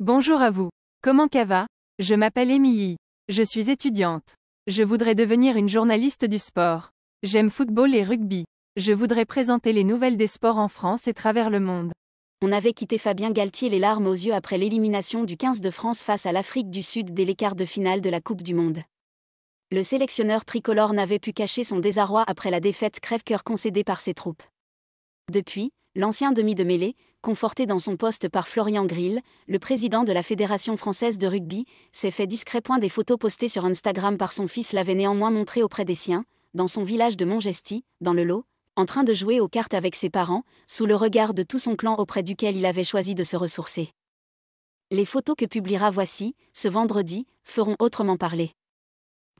Bonjour à vous. Comment va Je m'appelle Émilie. Je suis étudiante. Je voudrais devenir une journaliste du sport. J'aime football et rugby. Je voudrais présenter les nouvelles des sports en France et travers le monde. On avait quitté Fabien Galtier les larmes aux yeux après l'élimination du 15 de France face à l'Afrique du Sud dès les quarts de finale de la Coupe du Monde. Le sélectionneur tricolore n'avait pu cacher son désarroi après la défaite crève-cœur concédée par ses troupes. Depuis, l'ancien demi de mêlée, conforté dans son poste par Florian Grill, le président de la Fédération française de rugby, s'est fait discret point des photos postées sur Instagram par son fils l'avait néanmoins montré auprès des siens, dans son village de Montgesti, dans le Lot, en train de jouer aux cartes avec ses parents, sous le regard de tout son clan auprès duquel il avait choisi de se ressourcer. Les photos que publiera Voici, ce vendredi, feront autrement parler.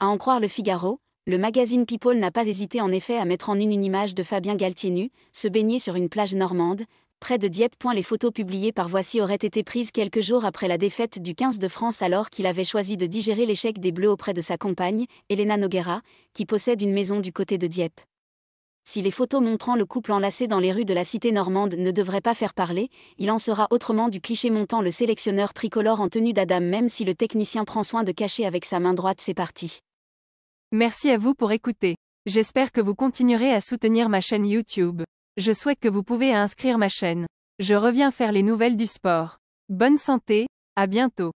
À en croire le Figaro, le magazine People n'a pas hésité en effet à mettre en une une image de Fabien Galtier nu, se baigner sur une plage normande, près de Dieppe. Les photos publiées par Voici auraient été prises quelques jours après la défaite du 15 de France alors qu'il avait choisi de digérer l'échec des Bleus auprès de sa compagne, Elena Noguera, qui possède une maison du côté de Dieppe. Si les photos montrant le couple enlacé dans les rues de la cité normande ne devraient pas faire parler, il en sera autrement du cliché montant le sélectionneur tricolore en tenue d'Adam même si le technicien prend soin de cacher avec sa main droite ses parties. Merci à vous pour écouter. J'espère que vous continuerez à soutenir ma chaîne YouTube. Je souhaite que vous pouvez inscrire ma chaîne. Je reviens faire les nouvelles du sport. Bonne santé, à bientôt.